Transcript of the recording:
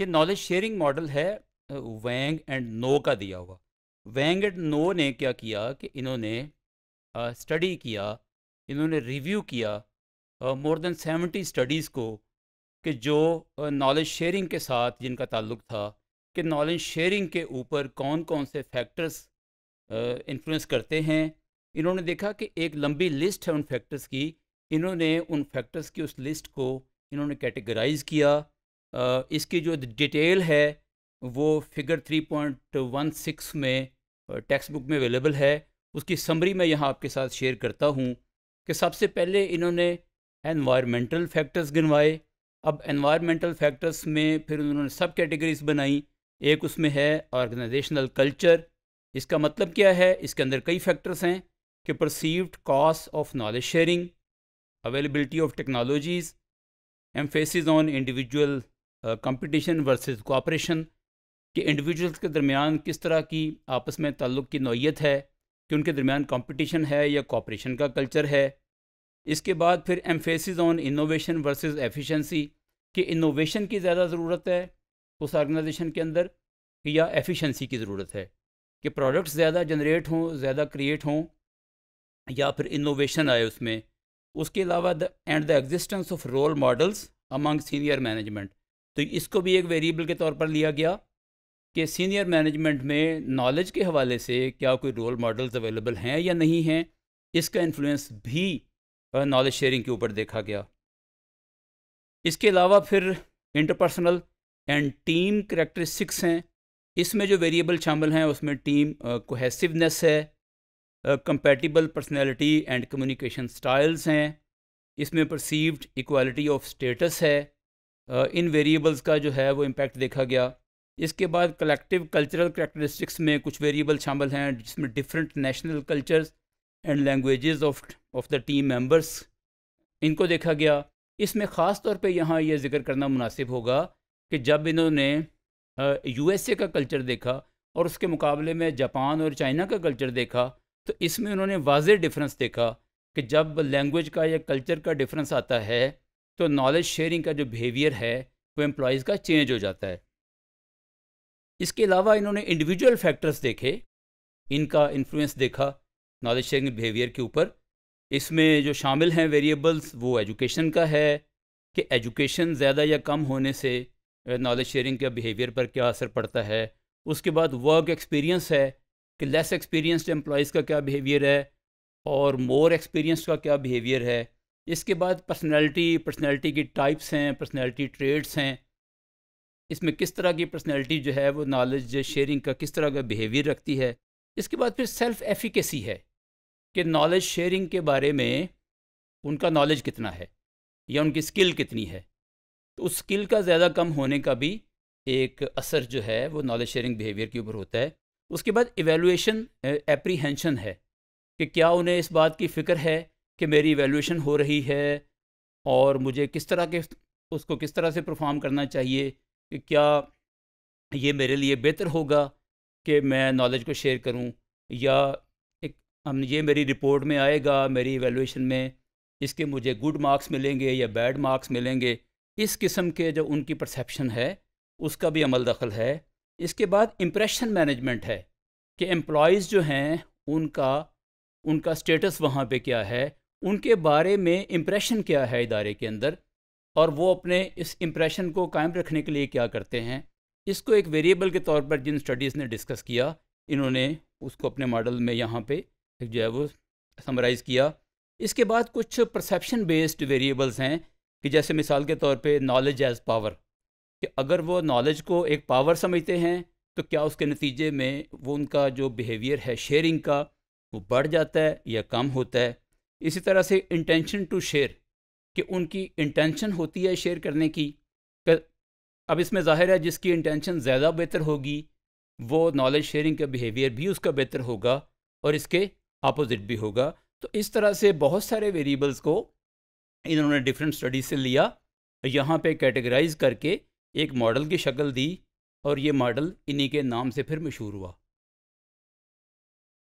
ये knowledge sharing model है वैंग and no का दिया हुआ वैंग एंड नो ने क्या किया कि इन्होंने स्टडी किया इन्होंने रिव्यू किया मोर देन सेवेंटी स्टडीज़ को कि जो नॉलेज शेयरिंग के साथ जिनका ताल्लुक था कि नॉलेज शेयरिंग के ऊपर कौन कौन से फैक्टर्स इन्फ्लुएंस करते हैं इन्होंने देखा कि एक लंबी लिस्ट है उन फैक्टर्स की इन्होंने उन फैक्टर्स की उस लिस्ट को इन्होंने कैटेगराइज किया इसकी जो डिटेल है वो फिगर 3.16 में टेक्स्ट बुक में अवेलेबल है उसकी समरी मैं यहाँ आपके साथ शेयर करता हूँ कि सबसे पहले इन्होंने एनवायरमेंटल फैक्टर्स गिनवाए अब एनवायरमेंटल फैक्टर्स में फिर उन्होंने सब कैटेगरीज बनाई एक उसमें है ऑर्गेनाइजेशनल कल्चर इसका मतलब क्या है इसके अंदर कई फैक्टर्स हैं कि perceived cost of knowledge sharing availability of technologies emphasis on individual competition versus cooperation कि इंडिविजुअल्स के दरमियान किस तरह की आपस में ताल्लुक़ की नौीयत है कि उनके दरमियान कंपटीशन है या कोऑपरेशन का कल्चर है इसके बाद फिर emphasis on innovation versus efficiency कि इनोवेशन की ज़्यादा ज़रूरत है उस ऑर्गेनाइजेशन के अंदर या एफिशिएंसी की ज़रूरत है कि प्रोडक्ट्स ज़्यादा जनरेट हों ज़्यादा क्रिएट हों या फिर इनोवेशन आए उसमें उसके अलावा the and the existence of role models among senior management तो इसको भी एक वेरिएबल के तौर पर लिया गया कि सीनियर मैनेजमेंट में नॉलेज के हवाले से क्या कोई रोल मॉडल्स अवेलेबल हैं या नहीं हैं इसका इन्फ्लुएंस भी नॉलेज शेयरिंग के ऊपर देखा गया इसके अलावा फिर इंटरपर्सनल एंड टीम करेक्टरिस्टिक्स हैं इसमें जो वेरिएबल शामिल हैं उसमें टीम कोहेसिवनेस है compatible personality and communication styles हैं इसमें परसीव्ड इक्वालिटी ऑफ स्टेटस है इन वेरिएबल्स का जो है वो इम्पैक्ट देखा गया इसके बाद कलेक्टिव कल्चरल करेक्टरिस्टिक्स में कुछ वेरिएबल शामिल हैं जिसमें different national cultures and languages of of the team members इनको देखा गया इसमें ख़ास तौर पर यहाँ यह जिक्र करना मुनासिब होगा कि जब इन्होंने यू एस ए का कल्चर देखा और उसके मुकाबले में जापान और चाइना का कल्चर देखा तो इसमें उन्होंने वाज डिफरेंस देखा कि जब लैंग्वेज का या कल्चर का डिफरेंस आता है तो नॉलेज शेयरिंग का जो बिहेवियर है वो एम्प्लॉयज़ का चेंज हो जाता है इसके अलावा इन्होंने इंडिविजुअल फैक्टर्स देखे इनका इन्फ्लुएंस देखा नॉलेज शेयरिंग बिहेवियर के ऊपर इसमें जो शामिल हैं वेरिएबल्स वो एजुकेशन का है कि एजुकेशन ज़्यादा या कम होने से नॉलेज शेयरिंग का बिहेवियर पर क्या असर पड़ता है उसके बाद वर्क एक्सपीरियंस है कि लेस एक्सपीरियंसड एम्प्लॉयज़ का क्या बिहेवियर है और मोर एक्सपीरियंस का क्या बिहेवियर है इसके बाद पर्सनैलिटी पर्सनैलिटी की टाइप्स हैं पर्सनैलिटी ट्रेड्स हैं इसमें किस तरह की पर्सनैलिटी जो है वो नॉलेज शेयरिंग का किस तरह का बिहेवियर रखती है इसके बाद फिर सेल्फ एफिकेसी है कि नॉलेज शेयरिंग के बारे में उनका नॉलेज कितना है या उनकी स्किल कितनी है तो उस स्किल का ज़्यादा कम होने का भी एक असर जो है वो नॉलेज शेयरिंग बिहेवियर के ऊपर होता है उसके बाद एवेलुएशन एप्रीहेंशन है कि क्या उन्हें इस बात की फ़िक्र है कि मेरी वैल्यूएशन हो रही है और मुझे किस तरह के उसको किस तरह से परफॉर्म करना चाहिए कि क्या ये मेरे लिए बेहतर होगा कि मैं नॉलेज को शेयर करूं या एक हम ये मेरी रिपोर्ट में आएगा मेरी एवेल्यूशन में इसके मुझे गुड मार्क्स मिलेंगे या बैड मार्क्स मिलेंगे इस किस्म के जो उनकी परसेप्शन है उसका भी अमल दखल है इसके बाद इम्प्रेशन मैनेजमेंट है कि एम्प्लॉज़ जो हैं उनका उनका स्टेटस वहाँ पे क्या है उनके बारे में इम्प्रेशन क्या है इदारे के अंदर और वो अपने इस इम्प्रेशन को कायम रखने के लिए क्या करते हैं इसको एक वेरिएबल के तौर पर जिन स्टडीज़ ने डिस्कस किया इन्होंने उसको अपने मॉडल में यहाँ पे जो है वो समराइज़ किया इसके बाद कुछ परसेप्शन बेस्ड वेरिएबल्स हैं कि जैसे मिसाल के तौर पे नॉलेज एज पावर कि अगर वो नॉलेज को एक पावर समझते हैं तो क्या उसके नतीजे में वो उनका जो बिहेवियर है शेयरिंग का वो बढ़ जाता है या कम होता है इसी तरह से इंटेंशन टू शेयर कि उनकी इंटेंशन होती है शेयर करने की कर, अब इसमें ज़ाहिर है जिसकी इंटेंशन ज़्यादा बेहतर होगी वो नॉलेज शेयरिंग का बिहेवियर भी उसका बेहतर होगा और इसके अपोजिट भी होगा तो इस तरह से बहुत सारे वेरिएबल्स को इन्होंने डिफरेंट स्टडीज से लिया यहाँ पे कैटेगराइज करके एक मॉडल की शक्ल दी और ये मॉडल इन्हीं के नाम से फिर मशहूर हुआ